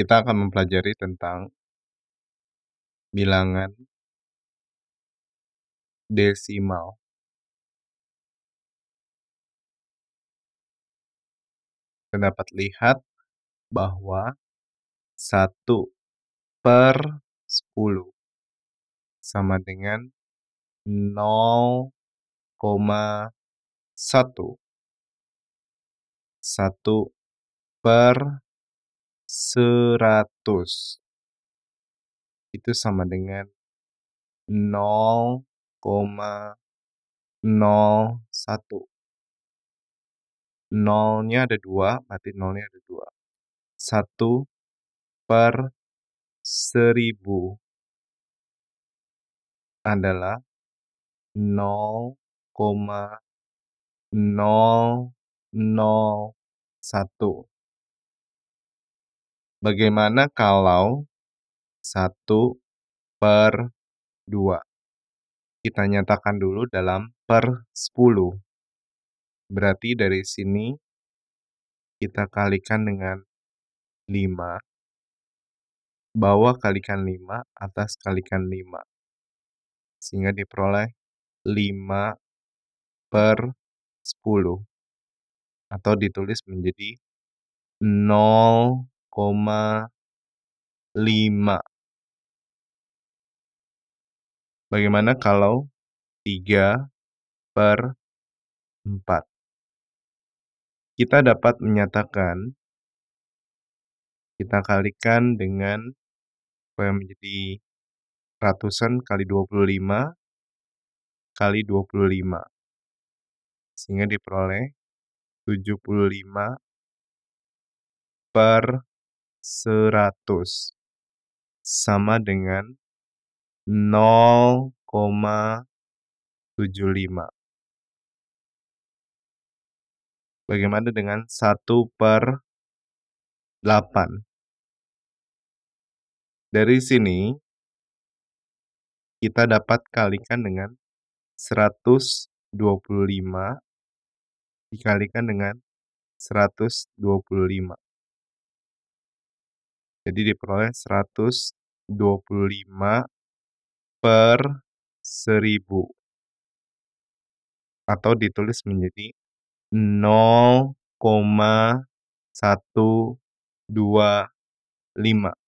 Kita akan mempelajari tentang bilangan desimal. Kita dapat lihat bahwa 1 per 10 sama dengan 0,1. 1 per 100. Itu sama dengan 0,01. Nolnya ada dua, berarti nolnya ada dua. Satu per 1000 adalah 0,001. Bagaimana kalau 1 per 2? Kita nyatakan dulu dalam per 10. Berarti dari sini kita kalikan dengan 5. Bawah kalikan 5, atas kalikan 5. Sehingga diperoleh 5 per 10 atau ditulis menjadi 0 3,5. Bagaimana kalau 3 per 4? Kita dapat menyatakan kita kalikan dengan supaya menjadi ratusan kali 25 kali 25. Sehingga diperoleh 75 per 4. 100 sama dengan 0,75. Bagaimana dengan 1 per 8? Dari sini, kita dapat kalikan dengan 125 dikalikan dengan 125. Jadi diperoleh 125 per 1000 atau ditulis menjadi 0,125.